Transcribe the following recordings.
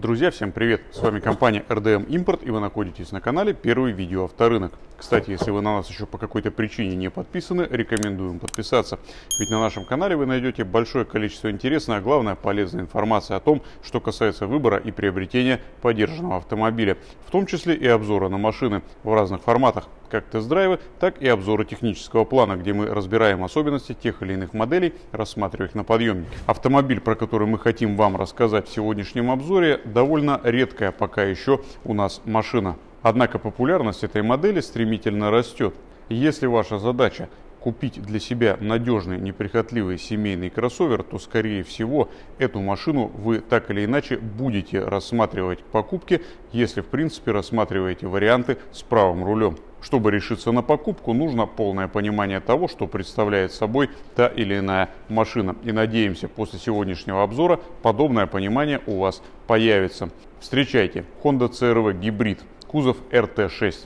Друзья, всем привет! С вами компания RDM Import и вы находитесь на канале Первый видео авторынок. Кстати, если вы на нас еще по какой-то причине не подписаны, рекомендуем подписаться. Ведь на нашем канале вы найдете большое количество интересной, а главное полезной информации о том, что касается выбора и приобретения поддержанного автомобиля. В том числе и обзора на машины в разных форматах как тест-драйвы, так и обзоры технического плана, где мы разбираем особенности тех или иных моделей, рассматривая их на подъемнике. Автомобиль, про который мы хотим вам рассказать в сегодняшнем обзоре, довольно редкая пока еще у нас машина. Однако популярность этой модели стремительно растет. Если ваша задача купить для себя надежный, неприхотливый семейный кроссовер, то, скорее всего, эту машину вы так или иначе будете рассматривать к покупке, если, в принципе, рассматриваете варианты с правым рулем. Чтобы решиться на покупку, нужно полное понимание того, что представляет собой та или иная машина. И надеемся, после сегодняшнего обзора подобное понимание у вас появится. Встречайте Honda CRV гибрид, кузов RT6.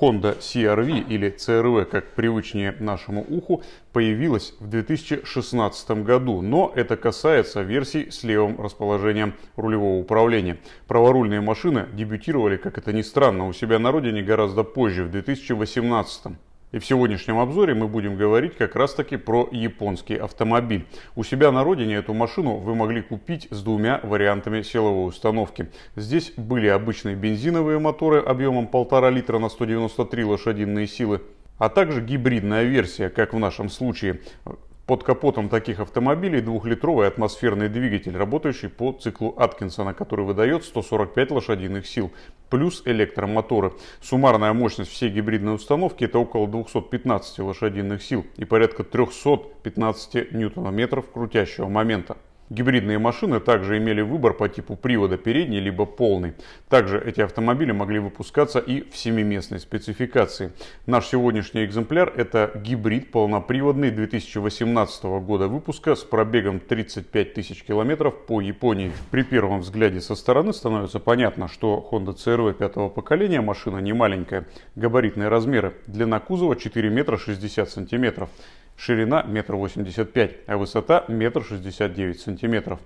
Honda CRV или CRV, как привычнее нашему уху, появилась в 2016 году, но это касается версий с левым расположением рулевого управления. Праворульные машины дебютировали, как это ни странно, у себя на родине гораздо позже, в 2018 и в сегодняшнем обзоре мы будем говорить как раз таки про японский автомобиль. У себя на родине эту машину вы могли купить с двумя вариантами силовой установки. Здесь были обычные бензиновые моторы объемом 1,5 литра на 193 лошадиные силы а также гибридная версия, как в нашем случае. Под капотом таких автомобилей двухлитровый атмосферный двигатель, работающий по циклу Аткинсона, который выдает 145 лошадиных сил, плюс электромоторы. Суммарная мощность всей гибридной установки это около 215 лошадиных сил и порядка 315 ньютона-метров крутящего момента. Гибридные машины также имели выбор по типу привода передний либо полный. Также эти автомобили могли выпускаться и в семиместной спецификации. Наш сегодняшний экземпляр это гибрид полноприводный 2018 года выпуска с пробегом 35 тысяч километров по Японии. При первом взгляде со стороны становится понятно, что Honda CR-V пятого поколения машина не маленькая. Габаритные размеры. Длина кузова 4 метра 60 сантиметров ширина 1,85 м, а высота 1,69 см.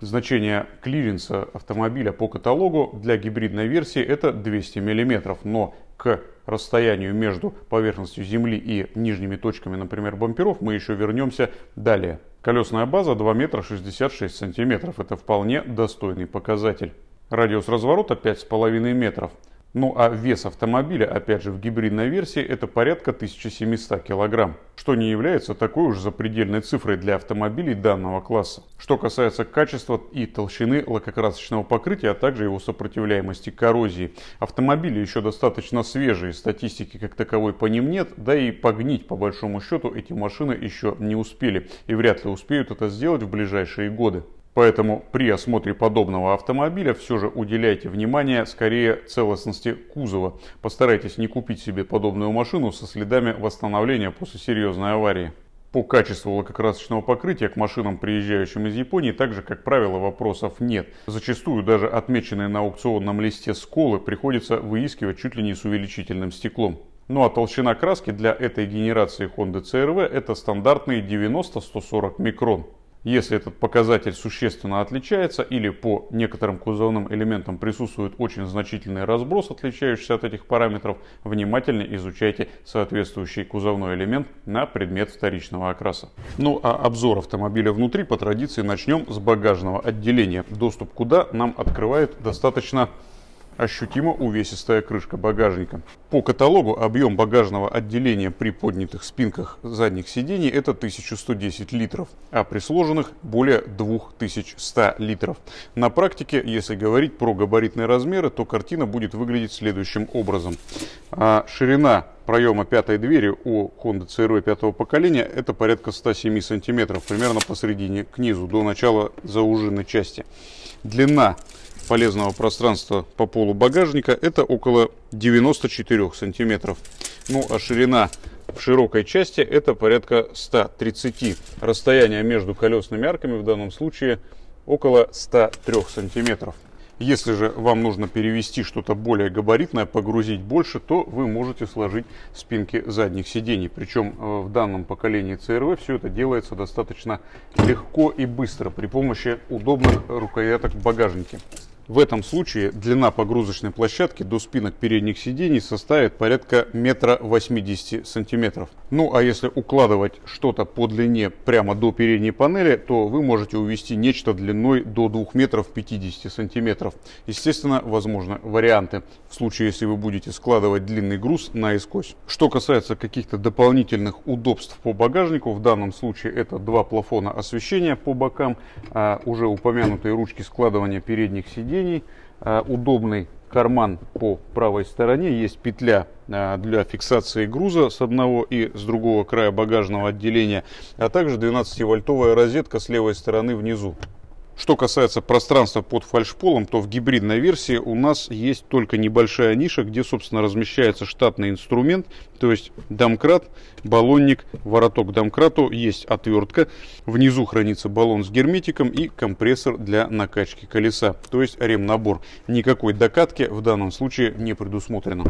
Значение клиренса автомобиля по каталогу для гибридной версии это 200 мм, но к расстоянию между поверхностью земли и нижними точками, например, бамперов, мы еще вернемся далее. Колесная база 2 метра 66 сантиметров. Это вполне достойный показатель. Радиус разворота 5,5 метров. Ну а вес автомобиля, опять же, в гибридной версии это порядка 1700 кг, что не является такой уж запредельной цифрой для автомобилей данного класса. Что касается качества и толщины лакокрасочного покрытия, а также его сопротивляемости коррозии. Автомобили еще достаточно свежие, статистики как таковой по ним нет, да и погнить по большому счету эти машины еще не успели и вряд ли успеют это сделать в ближайшие годы. Поэтому при осмотре подобного автомобиля все же уделяйте внимание скорее целостности кузова. Постарайтесь не купить себе подобную машину со следами восстановления после серьезной аварии. По качеству лакокрасочного покрытия к машинам, приезжающим из Японии, также, как правило, вопросов нет. Зачастую даже отмеченные на аукционном листе сколы приходится выискивать чуть ли не с увеличительным стеклом. Ну а толщина краски для этой генерации Honda CRV это стандартные 90-140 микрон. Если этот показатель существенно отличается или по некоторым кузовным элементам присутствует очень значительный разброс, отличающийся от этих параметров, внимательно изучайте соответствующий кузовной элемент на предмет вторичного окраса. Ну а обзор автомобиля внутри по традиции начнем с багажного отделения, доступ куда нам открывает достаточно ощутимо увесистая крышка багажника. По каталогу объем багажного отделения при поднятых спинках задних сидений это 1110 литров, а при сложенных более 2100 литров. На практике, если говорить про габаритные размеры, то картина будет выглядеть следующим образом. А ширина проема пятой двери у Honda cr пятого поколения это порядка 107 сантиметров, примерно посередине к низу, до начала зауженной части. Длина полезного пространства по полу багажника это около 94 сантиметров. Ну а ширина в широкой части это порядка 130. Расстояние между колесными арками в данном случае около 103 сантиметров. Если же вам нужно перевести что-то более габаритное, погрузить больше, то вы можете сложить спинки задних сидений. Причем э, в данном поколении CRV все это делается достаточно легко и быстро при помощи удобных рукояток в багажнике. В этом случае длина погрузочной площадки до спинок передних сидений составит порядка метра восьмидесяти сантиметров. Ну а если укладывать что-то по длине прямо до передней панели, то вы можете увести нечто длиной до 2 метров 50 сантиметров. Естественно, возможны варианты, в случае если вы будете складывать длинный груз наискось. Что касается каких-то дополнительных удобств по багажнику, в данном случае это два плафона освещения по бокам, а уже упомянутые ручки складывания передних сидений сидений, а, удобный карман по правой стороне, есть петля а, для фиксации груза с одного и с другого края багажного отделения, а также 12-вольтовая розетка с левой стороны внизу. Что касается пространства под фальшполом, то в гибридной версии у нас есть только небольшая ниша, где, собственно, размещается штатный инструмент, то есть домкрат, баллонник, вороток к домкрату, есть отвертка, внизу хранится баллон с герметиком и компрессор для накачки колеса, то есть ремнабор. Никакой докатки в данном случае не предусмотрено.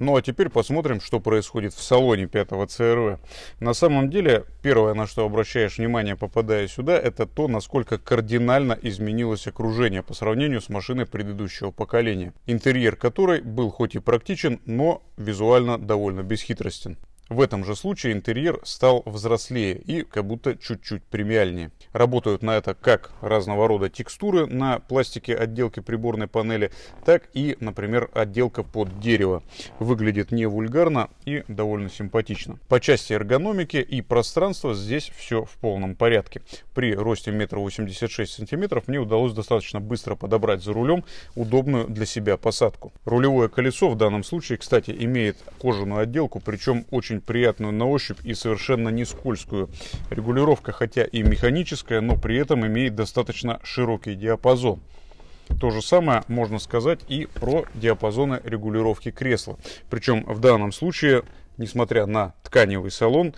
Ну а теперь посмотрим, что происходит в салоне 5-го ЦРВ. На самом деле, первое, на что обращаешь внимание, попадая сюда, это то, насколько кардинально изменилось окружение по сравнению с машиной предыдущего поколения, интерьер которой был хоть и практичен, но визуально довольно бесхитростен. В этом же случае интерьер стал взрослее и как будто чуть-чуть премиальнее. Работают на это как разного рода текстуры на пластике отделки приборной панели, так и, например, отделка под дерево. Выглядит не вульгарно и довольно симпатично. По части эргономики и пространства здесь все в полном порядке. При росте 1,86 см мне удалось достаточно быстро подобрать за рулем удобную для себя посадку. Рулевое колесо в данном случае, кстати, имеет кожаную отделку, причем очень очень приятную на ощупь и совершенно не скользкую. Регулировка хотя и механическая, но при этом имеет достаточно широкий диапазон. То же самое можно сказать и про диапазоны регулировки кресла. Причем в данном случае, несмотря на тканевый салон,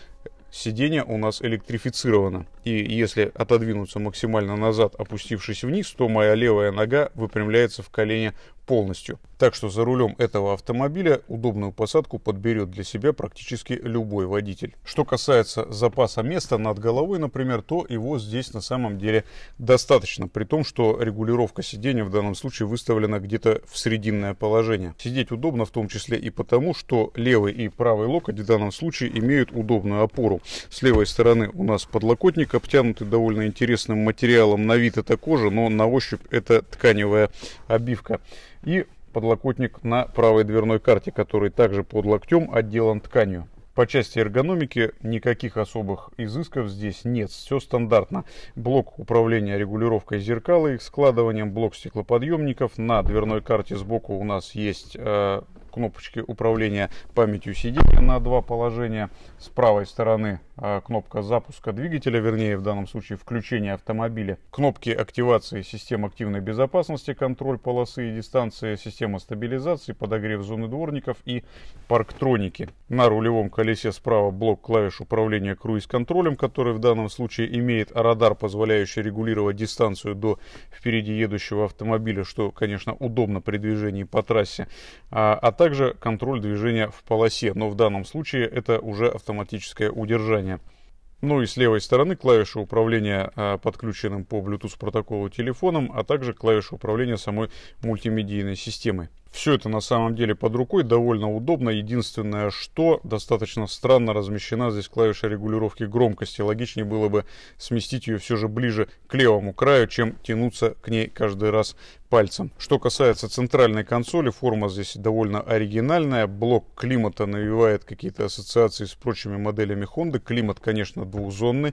сиденье у нас электрифицировано. И если отодвинуться максимально назад, опустившись вниз, то моя левая нога выпрямляется в колене полностью. Так что за рулем этого автомобиля удобную посадку подберет для себя практически любой водитель. Что касается запаса места над головой, например, то его здесь на самом деле достаточно, при том, что регулировка сидения в данном случае выставлена где-то в срединное положение. Сидеть удобно в том числе и потому, что левый и правый локоть в данном случае имеют удобную опору. С левой стороны у нас подлокотник, обтянутый довольно интересным материалом, на вид это кожа, но на ощупь это тканевая обивка и подлокотник на правой дверной карте, который также под локтем отделан тканью. По части эргономики никаких особых изысков здесь нет, все стандартно. Блок управления регулировкой зеркала и их складыванием, блок стеклоподъемников. На дверной карте сбоку у нас есть э, кнопочки управления памятью сидения на два положения. С правой стороны а, кнопка запуска двигателя, вернее в данном случае включения автомобиля. Кнопки активации системы активной безопасности, контроль полосы и дистанции, система стабилизации, подогрев зоны дворников и парктроники. На рулевом колесе справа блок клавиш управления круиз-контролем, который в данном случае имеет радар, позволяющий регулировать дистанцию до впереди едущего автомобиля, что, конечно, удобно при движении по трассе. А, а также контроль движения в полосе, но в данном случае это уже автоматическое удержание. Ну и с левой стороны клавиши управления э, подключенным по Bluetooth протоколу телефоном, а также клавиши управления самой мультимедийной системой. Все это на самом деле под рукой, довольно удобно. Единственное, что достаточно странно размещена здесь клавиша регулировки громкости. Логичнее было бы сместить ее все же ближе к левому краю, чем тянуться к ней каждый раз пальцем. Что касается центральной консоли, форма здесь довольно оригинальная. Блок климата навевает какие-то ассоциации с прочими моделями Honda. Климат, конечно, двухзонный.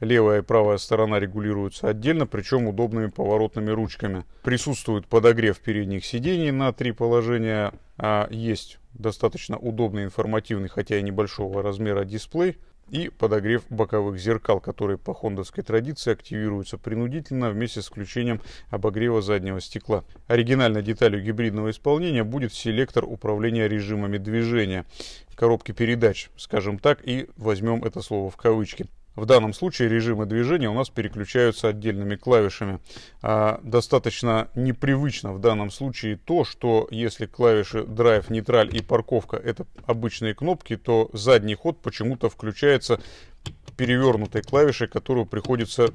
Левая и правая сторона регулируются отдельно, причем удобными поворотными ручками. Присутствует подогрев передних сидений на три положения. А есть достаточно удобный информативный, хотя и небольшого размера дисплей и подогрев боковых зеркал, которые по хондовской традиции активируются принудительно вместе с включением обогрева заднего стекла. Оригинальной деталью гибридного исполнения будет селектор управления режимами движения, коробки передач, скажем так, и возьмем это слово в кавычки. В данном случае режимы движения у нас переключаются отдельными клавишами. А, достаточно непривычно в данном случае то, что если клавиши Drive, нейтраль и парковка это обычные кнопки, то задний ход почему-то включается перевернутой клавишей, которую приходится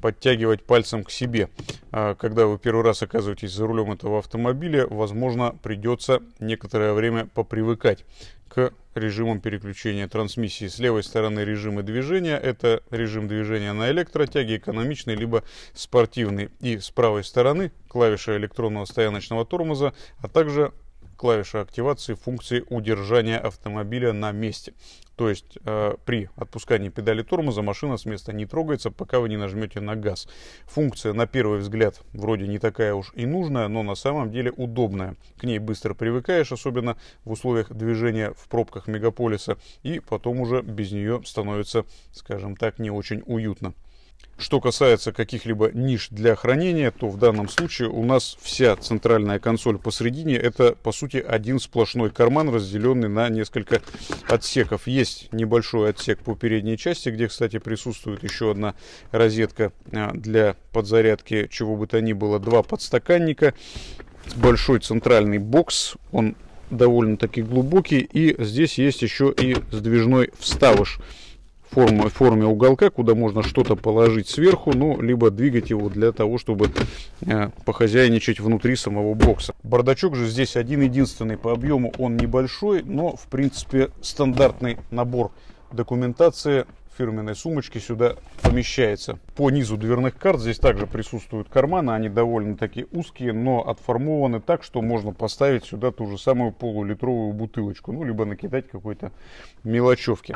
подтягивать пальцем к себе. А, когда вы первый раз оказываетесь за рулем этого автомобиля, возможно, придется некоторое время попривыкать к режимам переключения трансмиссии. С левой стороны режимы движения. Это режим движения на электротяге, экономичный, либо спортивный. И с правой стороны клавиша электронного стояночного тормоза, а также клавиша активации функции удержания автомобиля на месте. То есть э, при отпускании педали тормоза машина с места не трогается, пока вы не нажмете на газ. Функция, на первый взгляд, вроде не такая уж и нужная, но на самом деле удобная. К ней быстро привыкаешь, особенно в условиях движения в пробках мегаполиса, и потом уже без нее становится, скажем так, не очень уютно. Что касается каких-либо ниш для хранения, то в данном случае у нас вся центральная консоль посередине. Это, по сути, один сплошной карман, разделенный на несколько отсеков. Есть небольшой отсек по передней части, где, кстати, присутствует еще одна розетка а, для подзарядки чего бы то ни было. Два подстаканника, большой центральный бокс. Он довольно-таки глубокий. И здесь есть еще и сдвижной вставыш форме, форме уголка, куда можно что-то положить сверху, ну, либо двигать его для того, чтобы э, похозяйничать внутри самого бокса. Бардачок же здесь один-единственный по объему, он небольшой, но, в принципе, стандартный набор документации фирменной сумочки сюда помещается. По низу дверных карт здесь также присутствуют карманы. Они довольно-таки узкие, но отформованы так, что можно поставить сюда ту же самую полулитровую бутылочку. Ну, либо накидать какой-то мелочевки.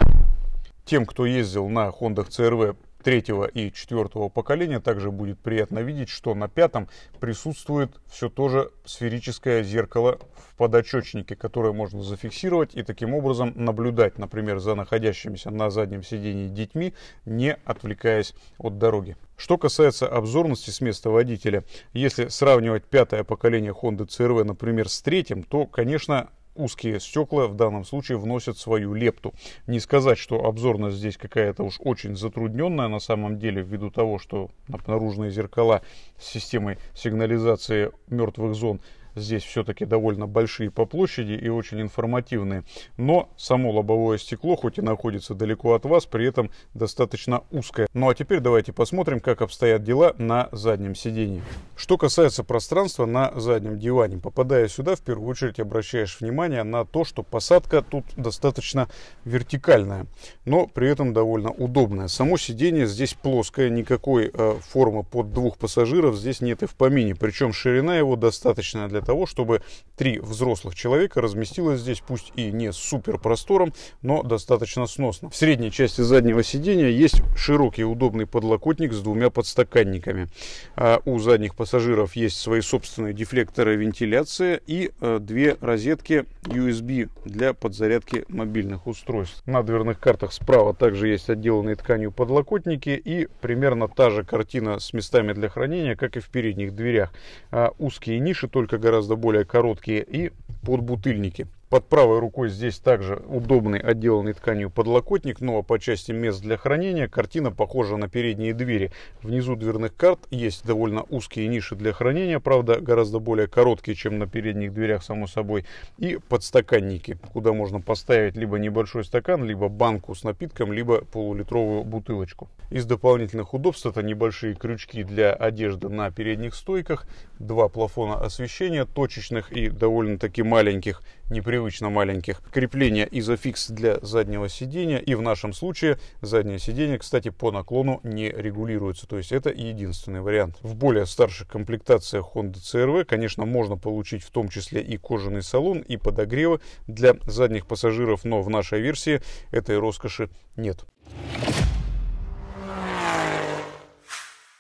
Тем, кто ездил на Honda CRV третьего и четвертого поколения. Также будет приятно видеть, что на пятом присутствует все тоже сферическое зеркало в подочечнике, которое можно зафиксировать и таким образом наблюдать, например, за находящимися на заднем сидении детьми, не отвлекаясь от дороги. Что касается обзорности с места водителя, если сравнивать пятое поколение Honda CRV, например, с третьим, то, конечно, узкие стекла в данном случае вносят свою лепту. Не сказать, что обзорность здесь какая-то уж очень затрудненная на самом деле, ввиду того, что наружные зеркала с системой сигнализации мертвых зон – Здесь все-таки довольно большие по площади и очень информативные. Но само лобовое стекло, хоть и находится далеко от вас, при этом достаточно узкое. Ну а теперь давайте посмотрим, как обстоят дела на заднем сидении. Что касается пространства на заднем диване. Попадая сюда, в первую очередь обращаешь внимание на то, что посадка тут достаточно вертикальная, но при этом довольно удобная. Само сидение здесь плоское, никакой э, формы под двух пассажиров здесь нет и в помине. Причем ширина его достаточная для для того, чтобы три взрослых человека разместилось здесь, пусть и не с супер простором, но достаточно сносно. В средней части заднего сидения есть широкий удобный подлокотник с двумя подстаканниками. А у задних пассажиров есть свои собственные дефлекторы вентиляции и э, две розетки USB для подзарядки мобильных устройств. На дверных картах справа также есть отделанные тканью подлокотники и примерно та же картина с местами для хранения, как и в передних дверях. А узкие ниши только гораздо гораздо более короткие, и подбутыльники. Под правой рукой здесь также удобный отделанный тканью подлокотник, но ну, а по части мест для хранения картина похожа на передние двери. Внизу дверных карт есть довольно узкие ниши для хранения, правда гораздо более короткие, чем на передних дверях само собой. И подстаканники, куда можно поставить либо небольшой стакан, либо банку с напитком, либо полулитровую бутылочку. Из дополнительных удобств это небольшие крючки для одежды на передних стойках, два плафона освещения точечных и довольно-таки маленьких непривычно маленьких. Крепление изофикс для заднего сидения. И в нашем случае заднее сиденье, кстати, по наклону не регулируется. То есть это единственный вариант. В более старших комплектациях Honda CRV, конечно, можно получить в том числе и кожаный салон, и подогревы для задних пассажиров, но в нашей версии этой роскоши нет.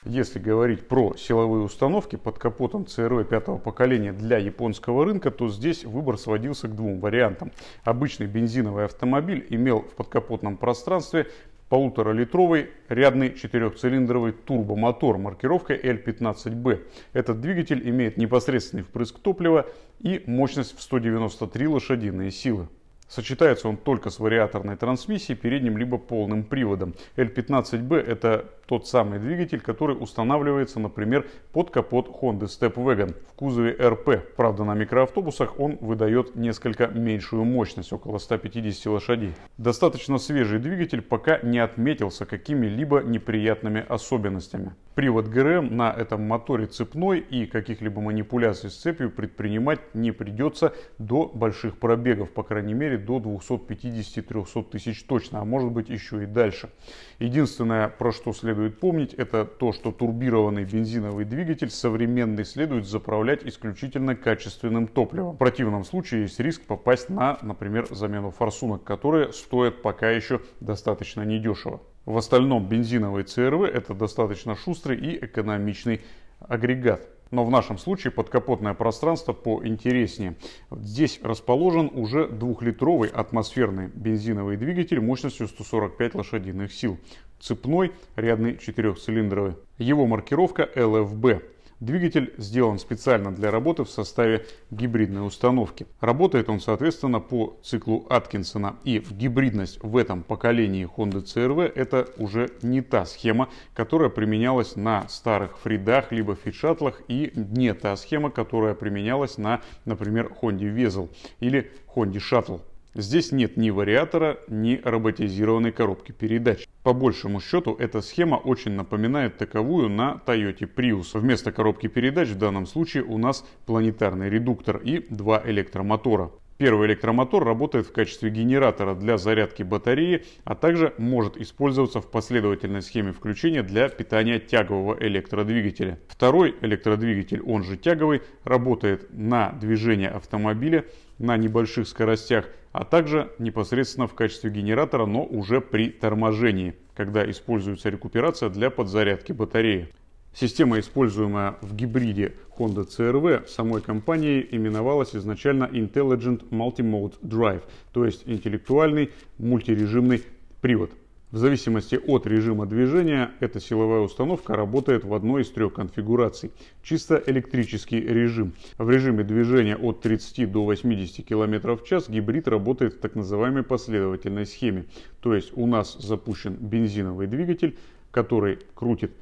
Если говорить про силовые установки под капотом ЦРВ пятого поколения для японского рынка, то здесь выбор сводился к двум вариантам. Обычный бензиновый автомобиль имел в подкапотном пространстве полуторалитровый рядный четырехцилиндровый турбомотор маркировкой L15B. Этот двигатель имеет непосредственный впрыск топлива и мощность в 193 лошадиные силы. Сочетается он только с вариаторной трансмиссией, передним либо полным приводом. L15B это тот самый двигатель, который устанавливается, например, под капот Honda Stepwagon в кузове RP. Правда, на микроавтобусах он выдает несколько меньшую мощность, около 150 лошадей. Достаточно свежий двигатель пока не отметился какими-либо неприятными особенностями. Привод ГРМ эм на этом моторе цепной и каких-либо манипуляций с цепью предпринимать не придется до больших пробегов, по крайней мере до 250-300 тысяч точно, а может быть еще и дальше. Единственное, про что следует помнить, это то, что турбированный бензиновый двигатель современный следует заправлять исключительно качественным топливом. В противном случае есть риск попасть на, например, замену форсунок, которые стоят пока еще достаточно недешево. В остальном бензиновый CRV это достаточно шустрый и экономичный агрегат но в нашем случае подкапотное пространство поинтереснее. Здесь расположен уже двухлитровый атмосферный бензиновый двигатель мощностью 145 лошадиных сил. Цепной, рядный четырехцилиндровый. Его маркировка LFB. Двигатель сделан специально для работы в составе гибридной установки. Работает он, соответственно, по циклу Аткинсона. И в гибридность в этом поколении Honda CR-V это уже не та схема, которая применялась на старых фридах, либо фидшатлах, и не та схема, которая применялась на, например, Honda Vezel или Honda Shuttle. Здесь нет ни вариатора, ни роботизированной коробки передач. По большему счету, эта схема очень напоминает таковую на Toyota Prius. Вместо коробки передач в данном случае у нас планетарный редуктор и два электромотора. Первый электромотор работает в качестве генератора для зарядки батареи, а также может использоваться в последовательной схеме включения для питания тягового электродвигателя. Второй электродвигатель, он же тяговый, работает на движение автомобиля на небольших скоростях а также непосредственно в качестве генератора, но уже при торможении, когда используется рекуперация для подзарядки батареи. Система, используемая в гибриде Honda CR-V самой компании, именовалась изначально Intelligent Multimode Drive, то есть интеллектуальный мультирежимный привод. В зависимости от режима движения, эта силовая установка работает в одной из трех конфигураций. Чисто электрический режим. В режиме движения от 30 до 80 км в час гибрид работает в так называемой последовательной схеме. То есть у нас запущен бензиновый двигатель, который крутит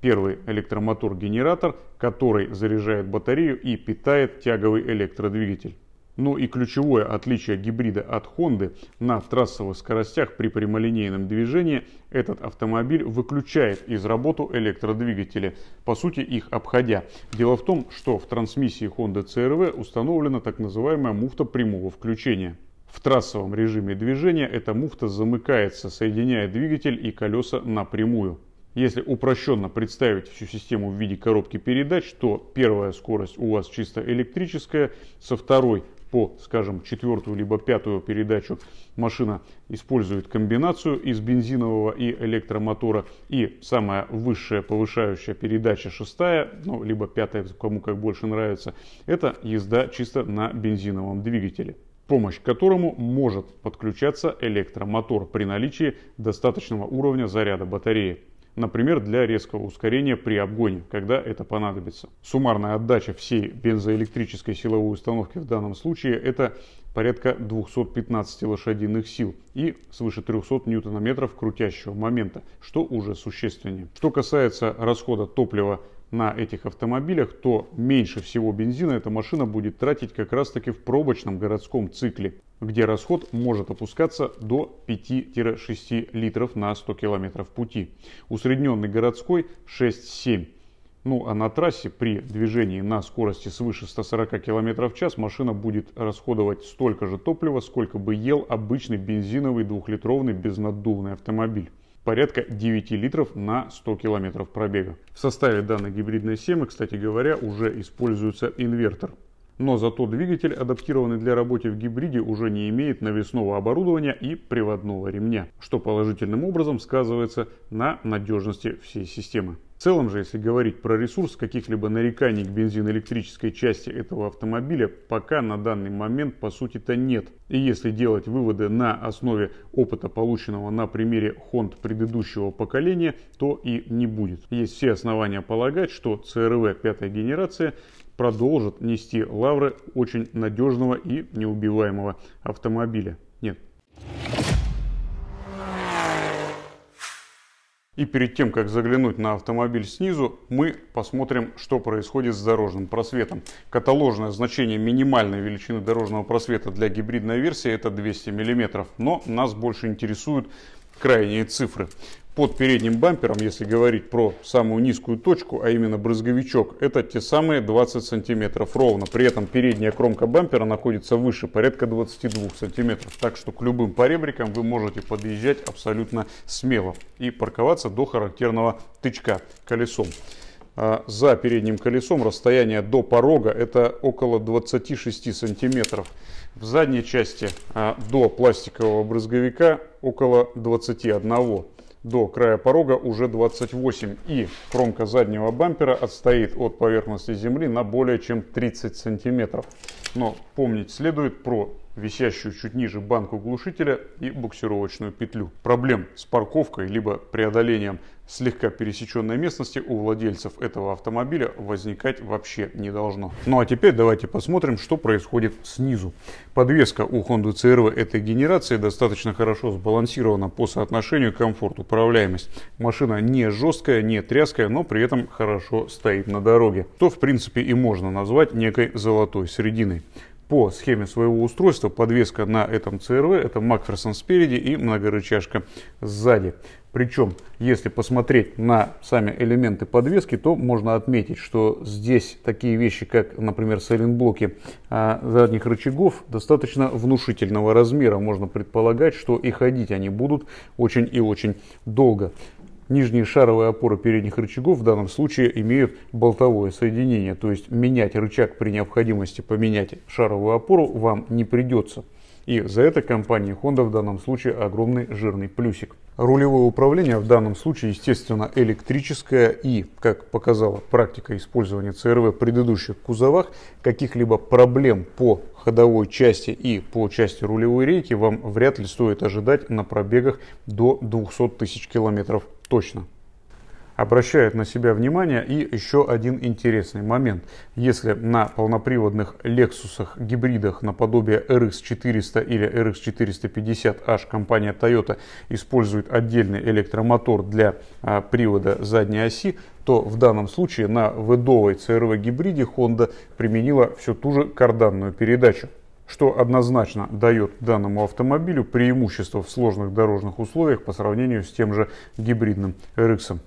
первый электромотор-генератор, который заряжает батарею и питает тяговый электродвигатель. Но ну и ключевое отличие гибрида от Honda на трассовых скоростях при прямолинейном движении этот автомобиль выключает из работы электродвигатели, по сути их обходя. Дело в том, что в трансмиссии Honda CRV установлена так называемая муфта прямого включения. В трассовом режиме движения эта муфта замыкается, соединяя двигатель и колеса напрямую. Если упрощенно представить всю систему в виде коробки передач, то первая скорость у вас чисто электрическая, со второй по, скажем, четвертую либо пятую передачу машина использует комбинацию из бензинового и электромотора. И самая высшая повышающая передача, шестая, ну, либо пятая, кому как больше нравится, это езда чисто на бензиновом двигателе помощь которому может подключаться электромотор при наличии достаточного уровня заряда батареи например, для резкого ускорения при обгоне, когда это понадобится. Суммарная отдача всей бензоэлектрической силовой установки в данном случае это порядка 215 лошадиных сил и свыше 300 ньютонометров крутящего момента, что уже существеннее. Что касается расхода топлива на этих автомобилях, то меньше всего бензина эта машина будет тратить как раз таки в пробочном городском цикле, где расход может опускаться до 5-6 литров на 100 километров пути. Усредненный городской 6-7. Ну а на трассе при движении на скорости свыше 140 км в час машина будет расходовать столько же топлива, сколько бы ел обычный бензиновый двухлитровый безнаддувный автомобиль порядка 9 литров на 100 километров пробега. В составе данной гибридной семы, кстати говоря, уже используется инвертор. Но зато двигатель, адаптированный для работы в гибриде, уже не имеет навесного оборудования и приводного ремня, что положительным образом сказывается на надежности всей системы. В целом же, если говорить про ресурс, каких-либо нареканий к бензин-электрической части этого автомобиля пока на данный момент по сути-то нет. И если делать выводы на основе опыта, полученного на примере Honda предыдущего поколения, то и не будет. Есть все основания полагать, что CRV пятая генерация продолжит нести лавры очень надежного и неубиваемого автомобиля. Нет. И перед тем, как заглянуть на автомобиль снизу, мы посмотрим, что происходит с дорожным просветом. Каталожное значение минимальной величины дорожного просвета для гибридной версии это 200 мм, но нас больше интересуют крайние цифры под передним бампером, если говорить про самую низкую точку, а именно брызговичок, это те самые 20 сантиметров ровно. При этом передняя кромка бампера находится выше, порядка 22 сантиметров. Так что к любым поребрикам вы можете подъезжать абсолютно смело и парковаться до характерного тычка колесом а, за передним колесом расстояние до порога это около 26 сантиметров. В задней части а, до пластикового брызговика около 21 до края порога уже 28 и кромка заднего бампера отстоит от поверхности земли на более чем 30 сантиметров. Но помнить следует про висящую чуть ниже банку глушителя и буксировочную петлю. Проблем с парковкой либо преодолением слегка пересеченной местности у владельцев этого автомобиля возникать вообще не должно. Ну а теперь давайте посмотрим, что происходит снизу. Подвеска у Honda CR-V этой генерации достаточно хорошо сбалансирована по соотношению комфорт-управляемость. Машина не жесткая, не тряская, но при этом хорошо стоит на дороге. То в принципе и можно назвать некой золотой серединой по схеме своего устройства. Подвеска на этом CRV, это Макферсон спереди и многорычажка сзади. Причем, если посмотреть на сами элементы подвески, то можно отметить, что здесь такие вещи, как, например, сайлентблоки а, задних рычагов, достаточно внушительного размера. Можно предполагать, что и ходить они будут очень и очень долго нижние шаровые опоры передних рычагов в данном случае имеют болтовое соединение, то есть менять рычаг при необходимости поменять шаровую опору вам не придется. И за это компания Honda в данном случае огромный жирный плюсик. Рулевое управление в данном случае, естественно, электрическое и, как показала практика использования ЦРВ в предыдущих кузовах, каких-либо проблем по ходовой части и по части рулевой рейки вам вряд ли стоит ожидать на пробегах до 200 тысяч километров точно. Обращает на себя внимание. И еще один интересный момент. Если на полноприводных Lexus гибридах наподобие RX400 или RX450H компания Toyota использует отдельный электромотор для а, привода задней оси, то в данном случае на ведовой CRV гибриде Honda применила всю ту же карданную передачу что однозначно дает данному автомобилю преимущество в сложных дорожных условиях по сравнению с тем же гибридным RX.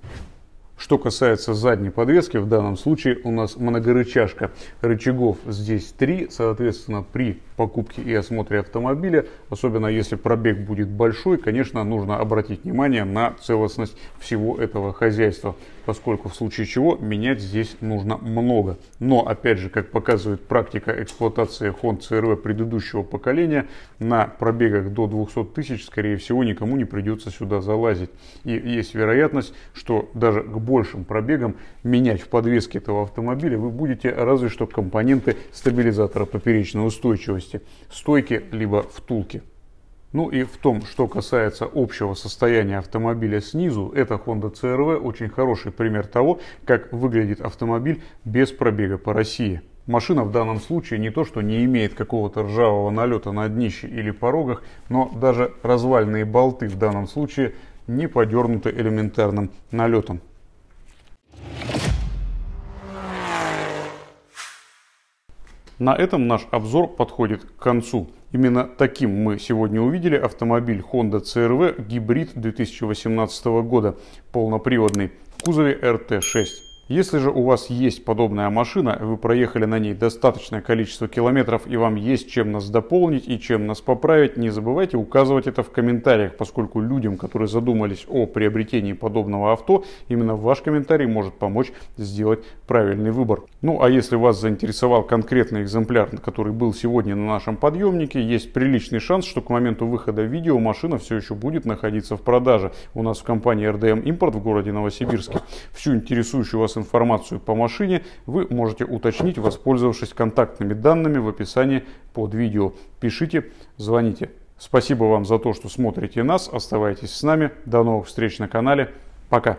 Что касается задней подвески, в данном случае у нас многорычажка. Рычагов здесь три, соответственно, при покупке и осмотре автомобиля, особенно если пробег будет большой, конечно, нужно обратить внимание на целостность всего этого хозяйства поскольку в случае чего менять здесь нужно много. Но, опять же, как показывает практика эксплуатации Honda CRV предыдущего поколения, на пробегах до 200 тысяч, скорее всего, никому не придется сюда залазить. И есть вероятность, что даже к большим пробегам менять в подвеске этого автомобиля вы будете разве что компоненты стабилизатора поперечной устойчивости, стойки либо втулки. Ну и в том, что касается общего состояния автомобиля снизу, это Honda CRV очень хороший пример того, как выглядит автомобиль без пробега по России. Машина в данном случае не то, что не имеет какого-то ржавого налета на днище или порогах, но даже развальные болты в данном случае не подернуты элементарным налетом. На этом наш обзор подходит к концу. Именно таким мы сегодня увидели автомобиль Honda CRV гибрид 2018 года, полноприводный, в кузове RT6. Если же у вас есть подобная машина, вы проехали на ней достаточное количество километров и вам есть чем нас дополнить и чем нас поправить, не забывайте указывать это в комментариях, поскольку людям, которые задумались о приобретении подобного авто, именно ваш комментарий может помочь сделать правильный выбор. Ну а если вас заинтересовал конкретный экземпляр, который был сегодня на нашем подъемнике, есть приличный шанс, что к моменту выхода видео машина все еще будет находиться в продаже. У нас в компании RDM Import в городе Новосибирске. Всю интересующую вас вас информацию по машине, вы можете уточнить, воспользовавшись контактными данными в описании под видео. Пишите, звоните. Спасибо вам за то, что смотрите нас. Оставайтесь с нами. До новых встреч на канале. Пока.